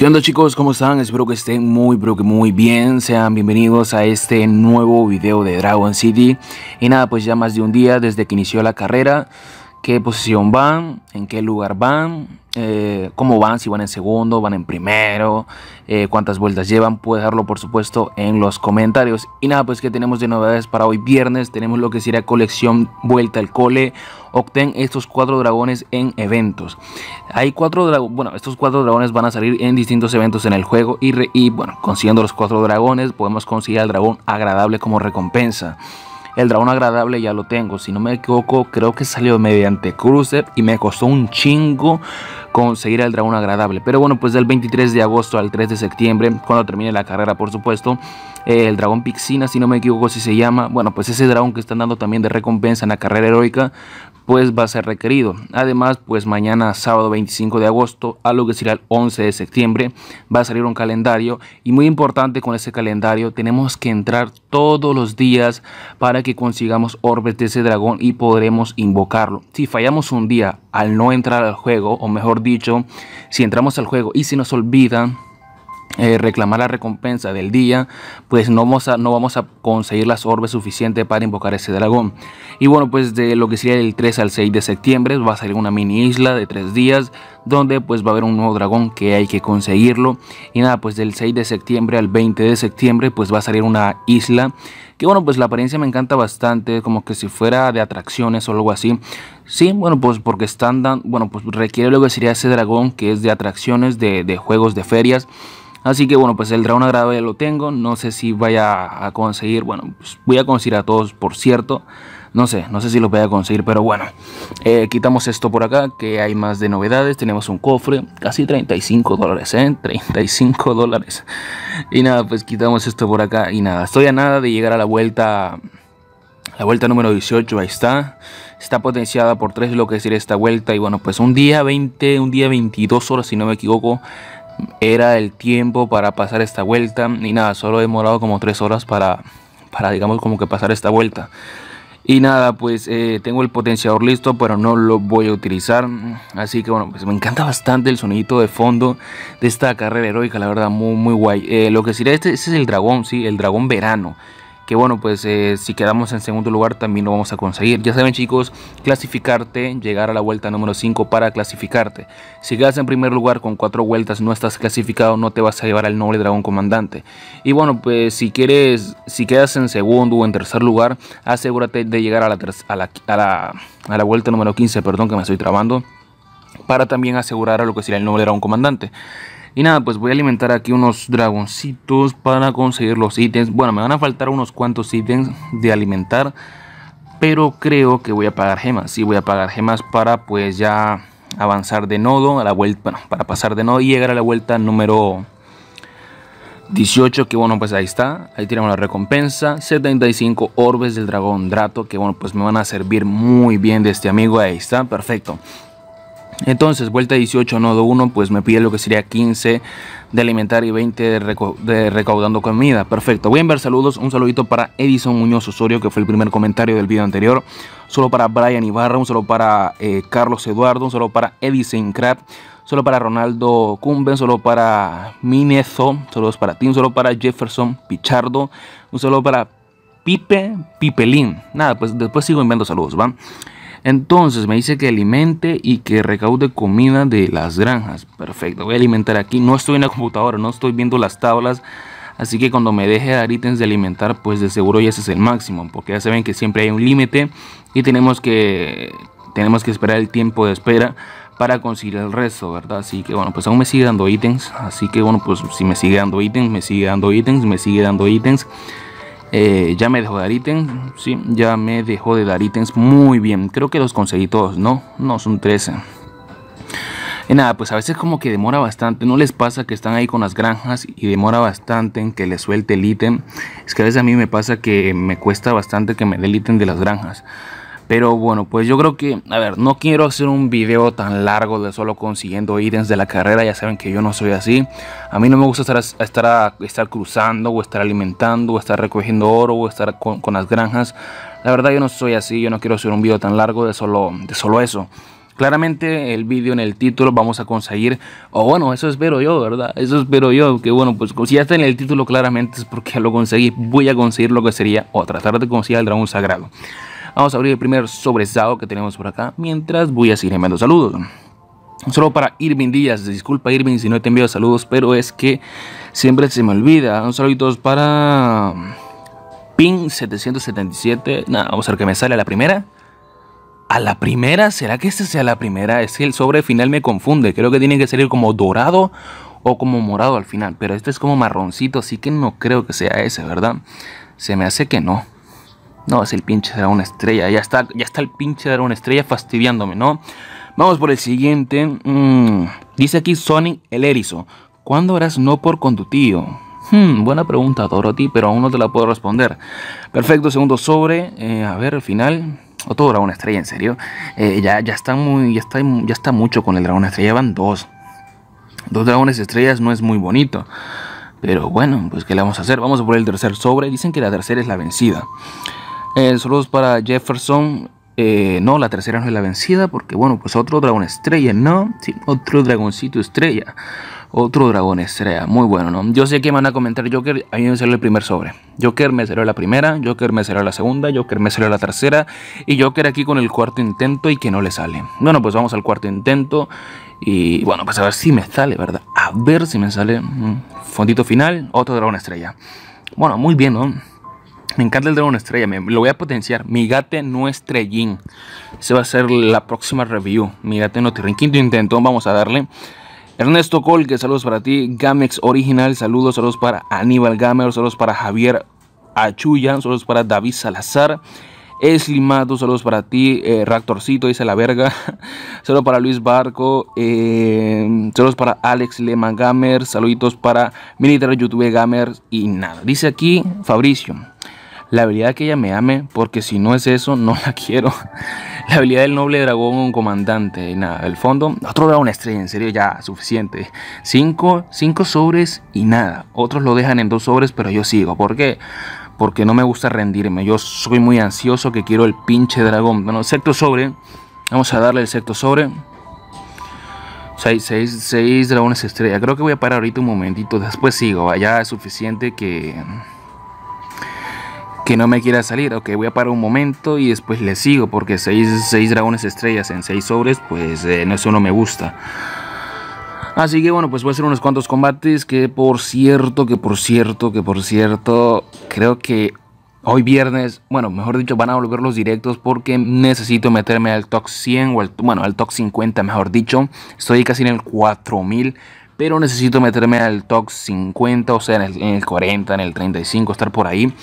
¿Qué onda chicos? ¿Cómo están? Espero que estén muy pero que muy bien. Sean bienvenidos a este nuevo video de Dragon City. Y nada, pues ya más de un día desde que inició la carrera qué posición van, en qué lugar van, eh, cómo van, si van en segundo, van en primero, eh, cuántas vueltas llevan. puede dejarlo, por supuesto, en los comentarios. Y nada, pues que tenemos de novedades para hoy viernes. Tenemos lo que sería colección Vuelta al Cole. Obtén estos cuatro dragones en eventos. Hay cuatro dragones, bueno, estos cuatro dragones van a salir en distintos eventos en el juego. Y, y bueno, consiguiendo los cuatro dragones, podemos conseguir al dragón agradable como recompensa. El dragón agradable ya lo tengo. Si no me equivoco, creo que salió mediante cruce. y me costó un chingo conseguir el dragón agradable. Pero bueno, pues del 23 de agosto al 3 de septiembre, cuando termine la carrera, por supuesto, eh, el dragón Pixina, si no me equivoco, si se llama. Bueno, pues ese dragón que están dando también de recompensa en la carrera heroica, pues va a ser requerido. Además, pues mañana sábado 25 de agosto, a lo que será el 11 de septiembre, va a salir un calendario y muy importante con ese calendario tenemos que entrar todos los días para que consigamos orbes de ese dragón y podremos invocarlo. Si fallamos un día al no entrar al juego, o mejor dicho, si entramos al juego y se nos olvida eh, reclamar la recompensa del día, pues no vamos, a, no vamos a conseguir las orbes suficientes para invocar ese dragón. Y bueno, pues de lo que sería el 3 al 6 de septiembre va a salir una mini isla de 3 días donde pues va a haber un nuevo dragón que hay que conseguirlo. Y nada, pues del 6 de septiembre al 20 de septiembre pues va a salir una isla que bueno, pues la apariencia me encanta bastante, como que si fuera de atracciones o algo así. Sí, bueno, pues porque están dando, bueno, pues requiere lo que sería ese dragón que es de atracciones, de, de juegos, de ferias. Así que bueno, pues el dragón agrado ya lo tengo. No sé si vaya a conseguir. Bueno, pues voy a conseguir a todos, por cierto. No sé, no sé si los voy a conseguir, pero bueno. Eh, quitamos esto por acá, que hay más de novedades. Tenemos un cofre, casi 35 dólares, ¿eh? 35 dólares. Y nada, pues quitamos esto por acá. Y nada, estoy a nada de llegar a la vuelta. La vuelta número 18, ahí está. Está potenciada por 3 lo que decir esta vuelta. Y bueno, pues un día 20, un día 22 horas, si no me equivoco, era el tiempo para pasar esta vuelta y nada, solo he demorado como 3 horas para, para digamos como que pasar esta vuelta. Y nada, pues eh, tengo el potenciador listo, pero no lo voy a utilizar. Así que bueno, pues me encanta bastante el sonido de fondo de esta carrera heroica, la verdad, muy, muy guay. Eh, lo que sería este, este es el dragón, sí, el dragón verano que bueno, pues eh, si quedamos en segundo lugar también lo vamos a conseguir. Ya saben chicos, clasificarte, llegar a la vuelta número 5 para clasificarte. Si quedas en primer lugar con cuatro vueltas, no estás clasificado, no te vas a llevar al noble dragón comandante. Y bueno, pues si quieres, si quedas en segundo o en tercer lugar, asegúrate de llegar a la, la, a la, a la vuelta número 15, perdón que me estoy trabando, para también asegurar a lo que sería el noble dragón comandante. Y nada, pues voy a alimentar aquí unos dragoncitos para conseguir los ítems. Bueno, me van a faltar unos cuantos ítems de alimentar. Pero creo que voy a pagar gemas. Sí, voy a pagar gemas para pues ya avanzar de nodo a la vuelta. Bueno, para pasar de nodo y llegar a la vuelta número 18, que bueno, pues ahí está. Ahí tenemos la recompensa. 75 orbes del dragón Drato, que bueno, pues me van a servir muy bien de este amigo. Ahí está, perfecto. Entonces, vuelta 18, nodo 1, pues me pide lo que sería 15 de alimentar y 20 de, recaudando comida. Perfecto. Voy a enviar saludos. Un saludito para Edison Muñoz Osorio, que fue el primer comentario del video anterior. Solo para Brian Ibarra, un solo para eh, Carlos Eduardo, un solo para Edison Crab, solo para Ronaldo Cumben, solo para Minezo, saludos para ti, solo para Jefferson Pichardo, un solo para Pipe Pipelín. Nada, pues después sigo enviando saludos, ¿va? Entonces me dice que alimente y que recaude comida de las granjas. Perfecto, voy a alimentar aquí. No estoy en la computadora, no estoy viendo las tablas. Así que cuando me deje dar ítems de alimentar, pues de seguro ya ese es el máximo. Porque ya saben que siempre hay un límite y tenemos que, tenemos que esperar el tiempo de espera para conseguir el resto, ¿verdad? Así que bueno, pues aún me sigue dando ítems. Así que bueno, pues si me sigue dando ítems, me sigue dando ítems, me sigue dando ítems. Eh, ya me dejó de dar ítems, sí, ya me dejó de dar ítems muy bien. Creo que los conseguí todos, ¿no? No, son 13. Y nada, pues a veces como que demora bastante, no les pasa que están ahí con las granjas y demora bastante en que les suelte el ítem. Es que a veces a mí me pasa que me cuesta bastante que me dé el ítem de las granjas. Pero bueno, pues yo creo que, a ver, no quiero hacer un video tan largo de solo consiguiendo ítems de la carrera, ya saben que yo no soy así. A mí no me gusta estar, estar, estar cruzando o estar alimentando o estar recogiendo oro o estar con, las granjas. La verdad yo no soy así, yo no quiero hacer un video tan largo de solo, de solo eso. Claramente el vídeo en el título vamos a conseguir, o bueno, eso espero yo, ¿verdad? Eso espero yo, que bueno, pues si ya está en el título claramente es porque lo conseguí, voy a conseguir lo que sería, o tratar de conseguir el dragón sagrado. Vamos a abrir el primer sobresado que tenemos por acá. Mientras voy a seguir enviando saludos. Solo para Irving Díaz, disculpa Irving si no te envío saludos, pero es que siempre se me olvida. Un saludo para Pin 777. Nada, vamos a ver que me sale a la primera. ¿A la primera? ¿Será que este sea la primera? Es que el sobre final me confunde. Creo que tiene que salir como dorado o como morado al final. Pero este es como marroncito, así que no creo que sea ese, ¿verdad? Se me hace que no. No, es el pinche dragón estrella. Ya está, ya está el pinche dragón estrella fastidiándome, ¿no? Vamos por el siguiente. Mm, dice aquí Sonic el erizo. ¿Cuándo harás no por con tu tío? Hmm, buena pregunta, Dorothy, pero aún no te la puedo responder. Perfecto, segundo sobre. Eh, a ver, al final. Otro dragón estrella, en serio. Eh, ya, está muy. Ya está, ya está mucho con el dragón estrella. Van dos. Dos dragones estrellas no es muy bonito. Pero bueno, pues ¿qué le vamos a hacer? Vamos a por el tercer sobre. Dicen que la tercera es la vencida. Solo eh, saludos para Jefferson. Eh, no, la tercera no es la vencida, porque bueno, pues otro dragón estrella, ¿no? Sí, otro dragoncito estrella. Otro dragón estrella, muy bueno, ¿no? Yo sé que van a comentar Joker, a mí me salió el primer sobre. Joker me salió la primera, Joker me salió la segunda, Joker me salió la tercera. Y Joker aquí con el cuarto intento y que no le sale. Bueno, pues vamos al cuarto intento. Y bueno, pues a ver si me sale, ¿verdad? A ver si me sale. Mm, fondito final, otro dragón estrella. Bueno, muy bien, ¿no? Me encanta el dragón estrella, me, lo voy a potenciar. Mi gate no estrellín. Ese va a ser la próxima review. Mi gate no tirrín. Quinto intento, vamos a darle. Ernesto Colque, saludos para ti. Gamex Original, saludos. Saludos para Aníbal Gamer, saludos para Javier Achuyan, saludos para David Salazar. Eslimato, saludos para ti. Eh, Ractorcito, dice la verga. saludos para Luis Barco. Eh, saludos para Alex Lema Gamer. Saluditos para Militar YouTube Gamer. Y nada, dice aquí Fabricio. La habilidad que ella me ame, porque si no es eso, no la quiero. La habilidad del noble dragón un comandante. Nada, el fondo, otro dragón estrella, en serio, ya, suficiente. Cinco, cinco sobres y nada. Otros lo dejan en dos sobres, pero yo sigo. ¿Por qué? Porque no me gusta rendirme. Yo soy muy ansioso que quiero el pinche dragón. Bueno, sexto sobre. Vamos a darle el sexto sobre. Seis, seis, seis dragones estrella. Creo que voy a parar ahorita un momentito. Después sigo. Ya es suficiente que que no me quiera salir. Ok, voy a parar un momento y después le sigo porque 6 dragones estrellas en seis sobres, pues eh, no, eso no me gusta. Así que bueno, pues voy a hacer unos cuantos combates que por cierto, que por cierto, que por cierto, creo que hoy viernes, bueno, mejor dicho, van a volver los directos porque necesito meterme al top 100 o al, bueno, al top 50, mejor dicho. Estoy casi en el 4000, pero necesito meterme al top 50, o sea, en el 40, en el 35, estar por ahí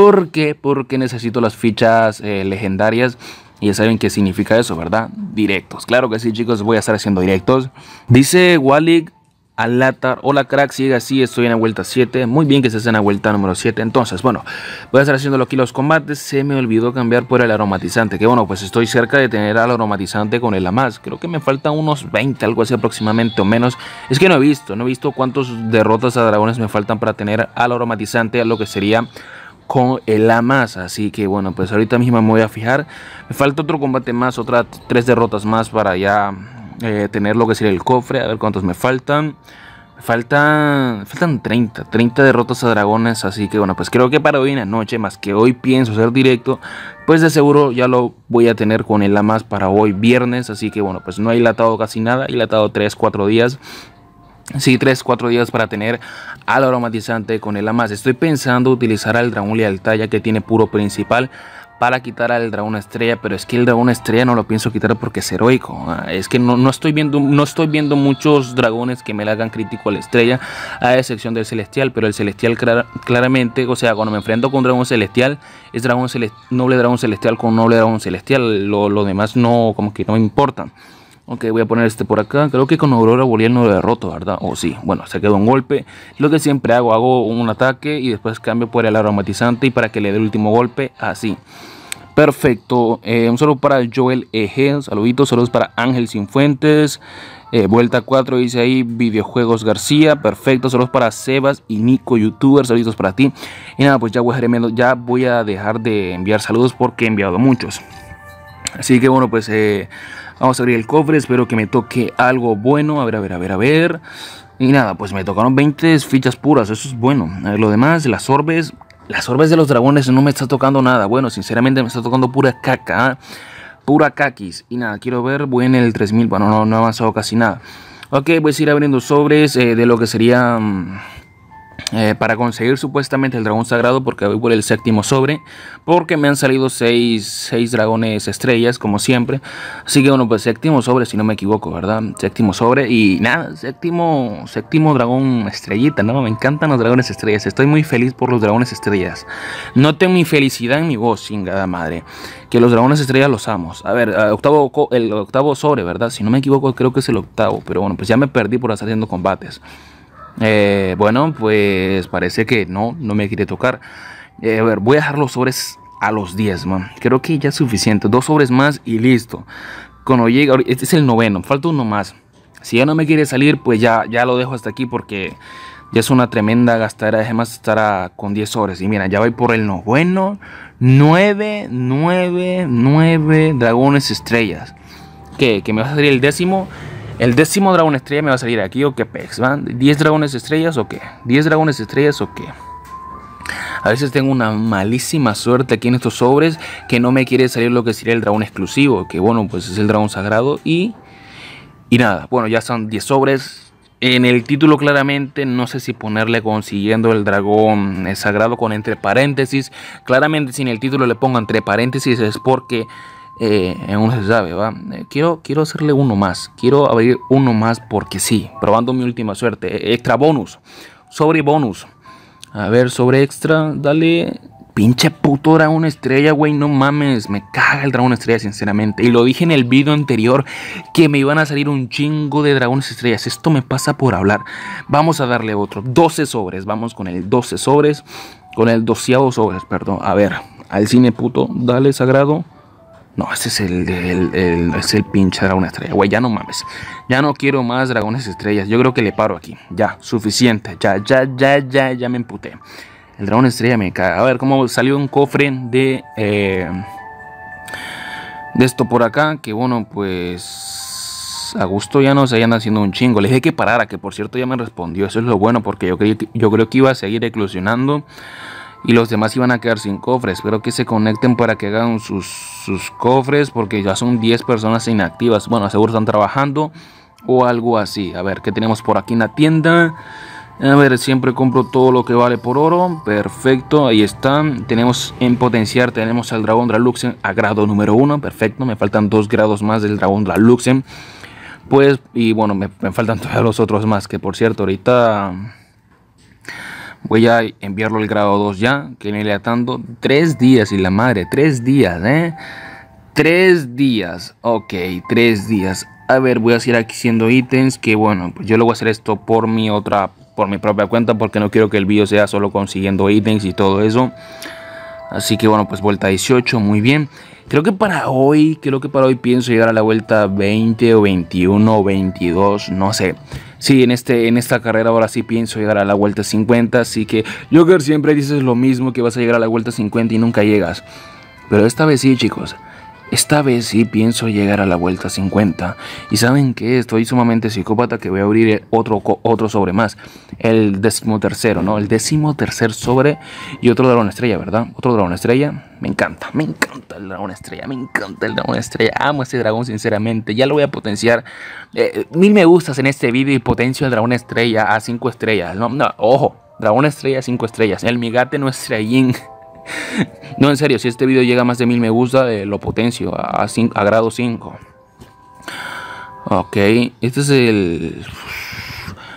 ¿Por qué? Porque necesito las fichas eh, legendarias. Y ya saben qué significa eso, ¿verdad? Directos. Claro que sí, chicos, voy a estar haciendo directos. Dice Walik Alatar. Hola, crack, sigue así, estoy en la vuelta 7. Muy bien que se en la vuelta número 7. Entonces, bueno, voy a estar haciendo aquí los combates. Se me olvidó cambiar por el aromatizante. Que bueno, pues estoy cerca de tener al aromatizante con el AMAS. Creo que me faltan unos 20, algo así aproximadamente o menos. Es que no he visto, no he visto cuántas derrotas a dragones me faltan para tener al aromatizante, a lo que sería con el AMAS, Así que bueno, pues ahorita mismo me voy a fijar. Me falta otro combate más, otras tres derrotas más para ya eh, tener lo que sería el cofre. A ver cuántos me faltan. Me faltan, faltan 30, 30 derrotas a dragones. Así que bueno, pues creo que para hoy en la noche, más que hoy pienso ser directo, pues de seguro ya lo voy a tener con el AMAS para hoy viernes. Así que bueno, pues no he latado casi nada, he latado 3, 4 días. Sí, 3, 4 días para tener al aromatizante con el amas. Estoy pensando utilizar al dragón lealtad ya que tiene puro principal para quitar al dragón estrella, pero es que el dragón estrella no lo pienso quitar porque es heroico. Ah, es que no, no, estoy viendo, no estoy viendo muchos dragones que me le hagan crítico a la estrella, a excepción del celestial, pero el celestial claramente, o sea, cuando me enfrento con un dragón celestial, es dragón noble dragón celestial con noble dragón celestial, lo, lo demás no, como que no me importa. Ok, voy a poner este por acá. Creo que con Aurora Boreal no lo derroto, ¿verdad? O sí. Bueno, se quedó un golpe. Lo que siempre hago, hago un ataque y después cambio por el aromatizante y para que le dé el último golpe, así. Perfecto. Eh, un saludo para Joel Eje. Saluditos. Saludos para Ángel Sinfuentes. Eh, vuelta 4 dice ahí Videojuegos García. Perfecto. Saludos para Sebas y Nico, youtuber. Saludos para ti. Y nada, pues ya voy, a, ya voy a dejar de enviar saludos porque he enviado muchos. Así que bueno, pues... Eh, Vamos a abrir el cofre, espero que me toque algo bueno. A ver, a ver, a ver, a ver. Y nada, pues me tocaron 20 fichas puras, eso es bueno. A eh, ver, lo demás, las orbes. Las orbes de los dragones no me está tocando nada. Bueno, sinceramente me está tocando pura caca. ¿ah? Pura caquis. Y nada, quiero ver, voy en el 3000. Bueno, no, no ha avanzado casi nada. Ok, voy a ir abriendo sobres eh, de lo que sería... Mm, eh, para conseguir supuestamente el dragón sagrado porque voy por el séptimo sobre porque me han salido 6 seis, dragones estrellas como siempre así que bueno pues séptimo sobre si no me equivoco verdad séptimo sobre y nada séptimo séptimo dragón estrellita no me encantan los dragones estrellas estoy muy feliz por los dragones estrellas noten mi felicidad en mi voz chingada madre que los dragones estrellas los amo a ver eh, octavo el octavo sobre verdad si no me equivoco creo que es el octavo pero bueno pues ya me perdí por estar haciendo combates eh, bueno, pues parece que no, no me quiere tocar. Eh, a ver, voy a dejar los sobres a los 10, man. Creo que ya es suficiente. Dos sobres más y listo. Cuando llega, este es el noveno, falta uno más. Si ya no me quiere salir, pues ya, ya lo dejo hasta aquí porque ya es una tremenda gastadera. Además, estará con 10 sobres. Y mira, ya voy por el noveno. 9, 9, 9 dragones estrellas. ¿Qué? ¿Que me va a salir el décimo? El décimo dragón estrella me va a salir aquí o qué pex, ¿van? ¿10 dragones estrellas o qué? ¿10 dragones estrellas o qué? A veces tengo una malísima suerte aquí en estos sobres que no me quiere salir lo que sería el dragón exclusivo, que bueno, pues es el dragón sagrado y... Y nada, bueno, ya son 10 sobres. En el título claramente no sé si ponerle consiguiendo el dragón eh, sagrado con entre paréntesis. Claramente si en el título le pongo entre paréntesis es porque eh, en uno se sabe, ¿va? quiero, quiero hacerle uno más, quiero abrir uno más porque sí, probando mi última suerte. E, extra bonus, sobre bonus. A ver, sobre extra, dale. Pinche puto dragón estrella, güey, no mames. Me caga el dragón estrella, sinceramente. Y lo dije en el video anterior que me iban a salir un chingo de dragones estrellas. Esto me pasa por hablar. Vamos a darle otro. 12 sobres. Vamos con el 12 sobres. Con el 12 sobres, perdón. A ver, al cine puto. Dale, sagrado. No, este es el, es pinche dragón estrella. Güey, ya no mames. Ya no quiero más dragones estrellas. Yo creo que le paro aquí. Ya, suficiente. Ya, ya, ya, ya, ya me emputé. El dragón estrella me caga. A ver, cómo salió un cofre de... Eh, de esto por acá. Que bueno, pues... A gusto ya no se hayan haciendo un chingo. Les dije que parara, que por cierto ya me respondió. Eso es lo bueno porque yo, yo creo que iba a seguir eclosionando y los demás iban a quedar sin cofres. Espero que se conecten para que hagan sus, cofres porque ya son 10 personas inactivas. Bueno, seguro están trabajando o algo así. A ver, ¿qué tenemos por aquí en la tienda? A ver, siempre compro todo lo que vale por oro. Perfecto, ahí están. Tenemos en potenciar, tenemos al dragón Draluxen a grado número 1. Perfecto, me faltan 2 grados más del dragón Draluxen. Pues, y bueno, me, me faltan todos los otros más, que por cierto, ahorita Voy a enviarlo al grado 2 ya, que le atando Tres días y la madre, tres días, ¿eh? Tres días, ok, tres días. A ver, voy a seguir aquí haciendo ítems, que bueno, pues yo lo voy a hacer esto por mi otra, por mi propia cuenta, porque no quiero que el video sea solo consiguiendo ítems y todo eso. Así que bueno, pues vuelta 18, muy bien. Creo que para hoy, creo que para hoy pienso llegar a la vuelta 20 o 21 o 22, no sé sí, en, este, en esta carrera ahora sí pienso llegar a la vuelta 50, así que Joker siempre dices lo mismo que vas a llegar a la vuelta 50 y nunca llegas. Pero esta vez sí, chicos. Esta vez sí pienso llegar a la vuelta 50. Y saben que estoy sumamente psicópata que voy a abrir otro, otro sobre más. El décimo tercero, ¿no? El décimo tercer sobre y otro dragón estrella, ¿verdad? Otro dragón estrella. Me encanta, me encanta el dragón estrella, me encanta el dragón estrella. Amo este dragón sinceramente. Ya lo voy a potenciar. Eh, mil me gustas en este vídeo y potencio el dragón estrella a 5 estrellas. No, no, ojo. Dragón estrella a 5 estrellas. El migate no estrellín no, en serio, si este video llega a más de mil me gusta, eh, lo potencio a, grado 5. Ok, este es el...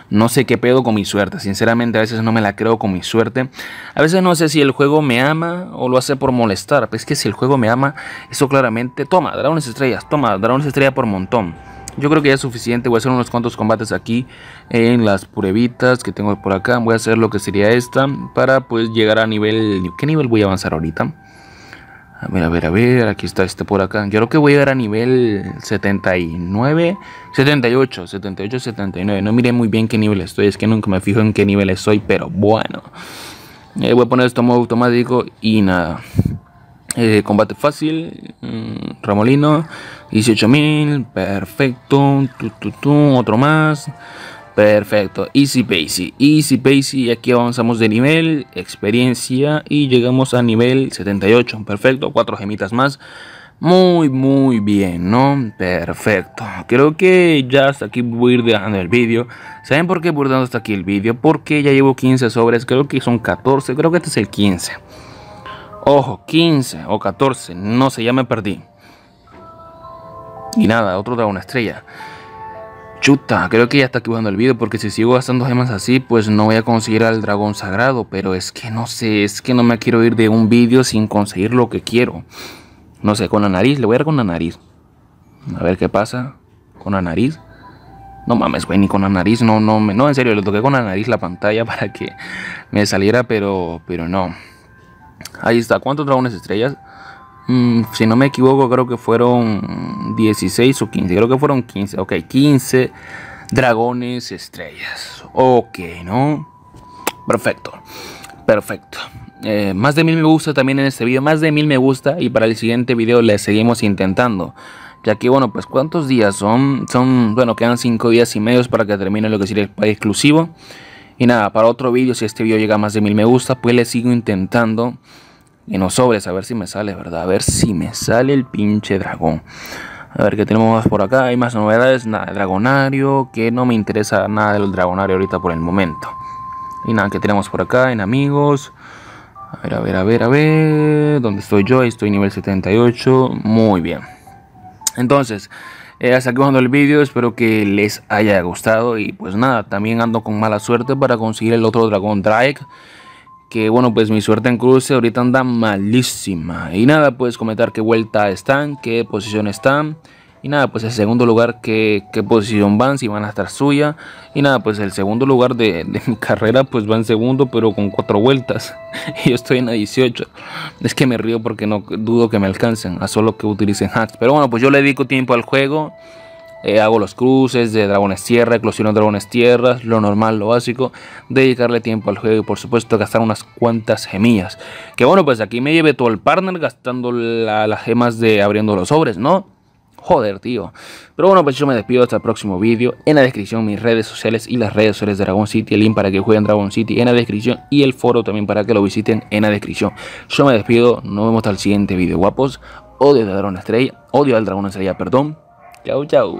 No sé qué pedo con mi suerte, sinceramente a veces no me la creo con mi suerte. A veces no sé si el juego me ama o lo hace por molestar. Pero es que si el juego me ama, eso claramente... Toma, dragones estrellas, toma, dragones estrellas por montón. Yo creo que ya es suficiente, voy a hacer unos cuantos combates aquí en las pruebitas que tengo por acá. Voy a hacer lo que sería esta para pues llegar a nivel... ¿Qué nivel voy a avanzar ahorita? A ver, a ver, a ver, aquí está este por acá. Yo creo que voy a llegar a nivel 79, 78, 78, 79. No miré muy bien qué nivel estoy, es que nunca me fijo en qué nivel estoy, pero bueno. Eh, voy a poner esto en modo automático y nada. Eh, combate fácil, mm, ramolino, 18.000, perfecto, otro más, perfecto, easy peasy, easy peasy, y aquí avanzamos de nivel, experiencia y llegamos a nivel 78, perfecto, cuatro gemitas más, muy muy bien, ¿no? Perfecto, creo que ya hasta aquí voy a ir dejando el vídeo, ¿saben por qué voy dejando hasta aquí el vídeo? Porque ya llevo 15 sobres, creo que son 14, creo que este es el 15 Ojo, 15 o 14, no sé, ya me perdí. Y nada, otro dragón una estrella. Chuta, creo que ya está activando el video. porque si sigo gastando gemas así, pues no voy a conseguir al dragón sagrado. Pero es que no sé, es que no me quiero ir de un vídeo sin conseguir lo que quiero. No sé, con la nariz, le voy a dar con la nariz. A ver qué pasa con la nariz. No mames, güey, ni con la nariz, no, no, no, en serio, le toqué con la nariz la pantalla para que me saliera, pero, pero no. Ahí está. ¿Cuántos dragones estrellas? Mm, si no me equivoco, creo que fueron 16 o 15. Creo que fueron 15. Ok, 15 dragones estrellas. Ok, ¿no? Perfecto. Perfecto. Eh, más de mil me gusta también en este video. Más de mil me gusta. Y para el siguiente video le seguimos intentando. Ya que, bueno, pues cuántos días son. Son, bueno, quedan 5 días y medios para que termine lo que sería el país exclusivo. Y nada, para otro video, si este video llega a más de mil me gusta, pues le sigo intentando y no sobres, a ver si me sale, ¿verdad? A ver si me sale el pinche dragón. A ver qué tenemos más por acá. Hay más novedades. Nada, dragonario. Que no me interesa nada del dragonario ahorita por el momento. Y nada, que tenemos por acá en amigos. A ver, a ver, a ver, a ver. ¿Dónde estoy yo? Estoy nivel 78. Muy bien. Entonces, eh, hasta aquí cuando el vídeo. Espero que les haya gustado. Y pues nada, también ando con mala suerte para conseguir el otro dragón Drake que bueno, pues mi suerte en cruce ahorita anda malísima. Y nada, puedes comentar qué vuelta están, qué posición están. Y nada, pues el segundo lugar, qué, qué posición van, si van a estar suya. Y nada, pues el segundo lugar de, mi carrera, pues va en segundo, pero con cuatro vueltas. Y yo estoy en la 18. Es que me río porque no dudo que me alcancen, a solo que utilicen hacks. Pero bueno, pues yo le dedico tiempo al juego. Eh, hago los cruces de dragones tierra, de dragones tierras, lo normal, lo básico, dedicarle tiempo al juego y por supuesto gastar unas cuantas gemillas. Que bueno, pues aquí me lleve todo el partner gastando las gemas de abriendo los sobres, ¿no? Joder, tío. Pero bueno, pues yo me despido hasta el próximo vídeo. En la descripción mis redes sociales y las redes sociales de Dragon City. El link para que jueguen Dragon City en la descripción. Y el foro también para que lo visiten en la descripción. Yo me despido. Nos vemos hasta el siguiente vídeo, guapos. Odio de dragón estrella. Odio al dragón estrella, perdón. Chào chào